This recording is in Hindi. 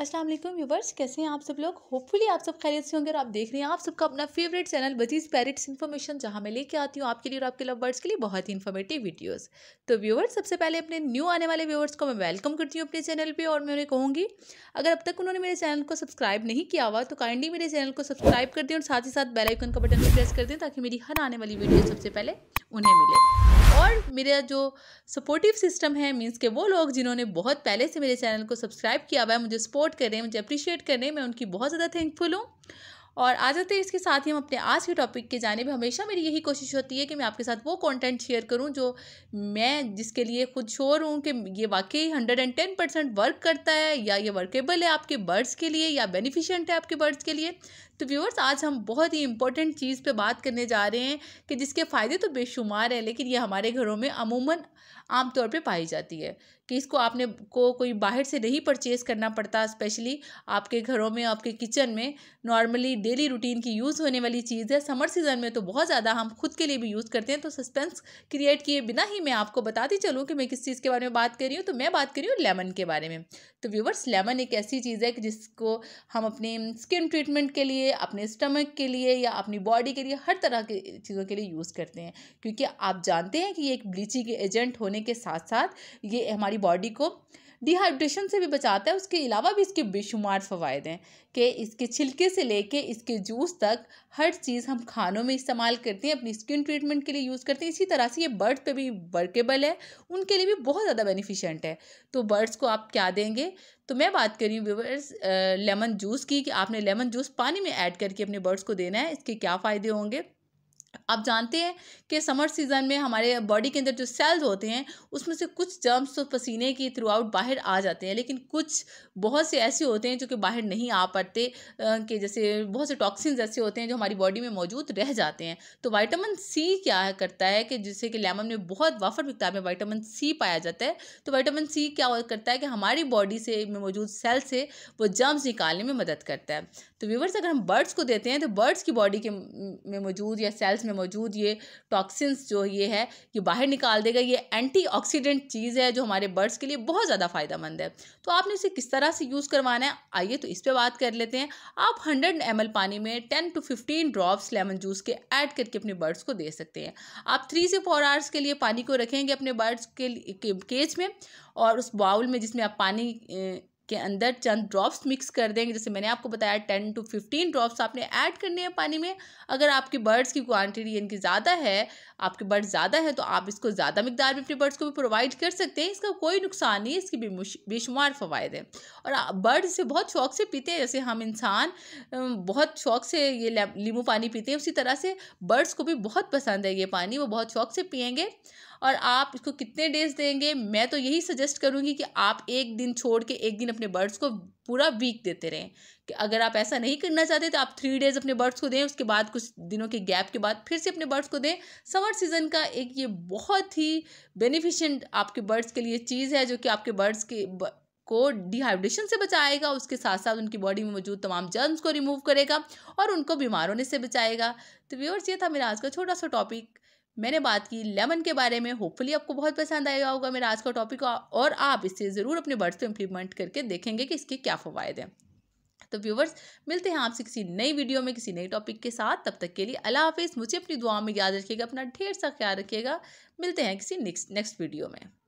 अस्सलाम वालेकुम व्यूवर्स कैसे हैं आप सब लोग होपफुली आप सब खैरियत से होंगे और आप देख रहे हैं आप सबका अपना favourite channel budgies parrots information जहां मैं लेके आती हूं आपके लिए और आपके लव बर्ड्स के लिए बहुत ही इन्फॉर्मेटिव वीडियोस तो व्यूवर्स सबसे पहले अपने न्यू आने वाले व्यूवर्स को मैं वेलकम करती हूँ अपने चैनल पर और मैं उन्हें कहूँगी अगर अब तक उन्होंने मेरे चैनल को सब्सक्राइब नहीं किया हुआ तो काइंडली मेरे चैनल को सब्सक्राइब कर दें और साथ ही साथ बेलाइकन का बटन भी प्रेस कर दें ताकि मेरी हर आने वाली वीडियो सबसे पहले उन्हें मिले और मेरा जो सपोर्टिव सिस्टम है मीन्स के वो लोग जिन्होंने बहुत पहले से मेरे चैनल को सब्सक्राइब किया हुआ है मुझे सपोर्ट कर रहे हैं मुझे अप्रिशिएट कर रहे हैं मैं उनकी बहुत ज़्यादा थैंकफुल हूँ और आ जाते हैं इसके साथ ही हम अपने आज के टॉपिक के जाने में हमेशा मेरी यही कोशिश होती है कि मैं आपके साथ वो कंटेंट शेयर करूं जो मैं जिसके लिए खुद शोर हूं कि ये वाकई hundred and ten percent work करता है या ये वर्केबल है आपके बर्ड्स के लिए या बेनिफिशियंट है आपके बर्ड्स के लिए तो व्यूअर्स आज हम बहुत ही इंपॉर्टेंट चीज़ पे बात करने जा रहे हैं कि जिसके फ़ायदे तो बेशुमार हैं लेकिन ये हमारे घरों में अमूमन तौर पे पाई जाती है कि इसको आपने को कोई बाहर से नहीं परचेज़ करना पड़ता स्पेशली आपके घरों में आपके किचन में नॉर्मली डेली रूटीन की यूज़ होने वाली चीज़ है समर सीज़न में तो बहुत ज़्यादा हम खुद के लिए भी यूज़ करते हैं तो सस्पेंस क्रिएट किए बिना ही मैं आपको बताती चलूँ कि मैं किस चीज़ के बारे में बात कर रही हूँ तो मैं बात कर रही हूँ लेमन के बारे में तो व्यूवर्स लेमन एक ऐसी चीज़ है कि जिसको हम अपने स्किन ट्रीटमेंट के लिए लिए अपने स्टमक के लिए या अपनी बॉडी के लिए हर तरह की चीज़ों के लिए यूज़ करते हैं क्योंकि आप जानते हैं कि ये एक ब्लीचिंग एजेंट होने के साथ साथ ये हमारी बॉडी को डिहाइड्रेशन से भी बचाता है उसके अलावा भी इसके बेशुमार फ़वाद हैं कि इसके छिलके से लेके इसके जूस तक हर चीज़ हम खानों में इस्तेमाल करते हैं अपनी स्किन ट्रीटमेंट के लिए यूज़ करते हैं इसी तरह से ये बर्ड्स पे भी वर्केबल है उनके लिए भी बहुत ज़्यादा बेनिफिशेंट है तो बर्ड्स को आप क्या देंगे तो मैं बात कर रही हूँ व्यूवर्स लेमन जूस की कि आपने लेमन जूस पानी में ऐड करके अपने बर्ड्स को देना है इसके क्या फ़ायदे होंगे आप जानते हैं कि समर सीज़न में हमारे बॉडी के अंदर जो सेल्स होते हैं उसमें से कुछ जर्म्स तो पसीने के थ्रू आउट बाहर आ जाते हैं लेकिन कुछ बहुत से ऐसे होते हैं जो कि बाहर नहीं आ पाते कि जैसे बहुत से टॉक्सिन ऐसे होते हैं जो हमारी बॉडी में मौजूद रह जाते हैं तो वाइटामिन सी क्या करता है कि जैसे कि लेमन में बहुत वाफर मकदार में वाइटामिन सी पाया जाता है तो वाइटामिन सी क्या करता है कि हमारी बॉडी से में मौजूद सेल से वो जर्म्स निकालने में मदद करता है तो व्यूवर्स अगर हम बर्ड्स को देते हैं तो बर्ड्स की बॉडी के में मौजूद या सेल्स में मौजूद ये टॉक्सिन्स जो ये है ये बाहर निकाल देगा ये एंटी चीज़ है जो हमारे बर्ड्स के लिए बहुत ज़्यादा फ़ायदेमंद है तो आपने इसे किस तरह से यूज़ करवाना है आइए तो इस पर बात कर लेते हैं आप हंड्रेड एम पानी में ten to fifteen drops lemon juice के ऐड करके अपने बर्ड्स को दे सकते हैं आप थ्री से फोर आवर्स के लिए पानी को रखेंगे अपने बर्ड्स के केज में और उस बाउल में जिसमें आप पानी के अंदर चंद ड्रॉप्स मिक्स कर देंगे जैसे मैंने आपको बताया टेन टू फिफ्टीन ड्रॉप्स आपने ऐड करने हैं पानी में अगर आपके बर्ड्स की क्वांटिटी इनकी ज़्यादा है आपके बर्ड ज़्यादा है तो आप इसको ज़्यादा मिकदार में अपने बर्ड्स को भी प्रोवाइड कर सकते हैं इसका कोई नुकसान नहीं इसके भी बेशुमार फ़वाद हैं और बर्ड इसे बहुत शौक से पीते हैं जैसे हम इंसान बहुत शौक से ये लीमू पानी पीते हैं उसी तरह से बर्ड्स को भी बहुत पसंद है ये पानी वो बहुत शौक से पियेंगे और आप इसको कितने डेज़ देंगे मैं तो यही सजेस्ट करूँगी कि आप एक दिन छोड़ के एक दिन अपने अपने बर्ड्स को पूरा वीक देते रहें कि अगर आप ऐसा नहीं करना चाहते तो आप थ्री डेज अपने बर्ड्स को दें उसके बाद कुछ दिनों के गैप के बाद फिर से अपने बर्ड्स को दें समर सीज़न का एक ये बहुत ही बेनिफिशेंट आपके बर्ड्स के लिए चीज़ है जो कि आपके बर्ड्स के ब... को डिहाइड्रेशन से बचाएगा उसके साथ साथ उनकी बॉडी में मौजूद तमाम जर्म्स को रिमूव करेगा और उनको बीमार होने से बचाएगा तो व्यवर्स ये था मेरा आज का छोटा सा टॉपिक मैंने बात की लेमन के बारे में होपफुली आपको बहुत पसंद आएगा होगा मेरा आज का टॉपिक और आप इसे ज़रूर अपने बर्ड्स को इम्प्लीमेंट करके देखेंगे कि इसके क्या फ़वाद हैं तो व्यूवर्स मिलते हैं आपसे किसी नई वीडियो में किसी नए टॉपिक के साथ तब तक के लिए अला हाफिज़ मुझे अपनी दुआ में याद रखिएगा अपना ढेर सा ख्याल रखिएगा मिलते हैं किसी नेक्स्ट नेक्स्ट वीडियो में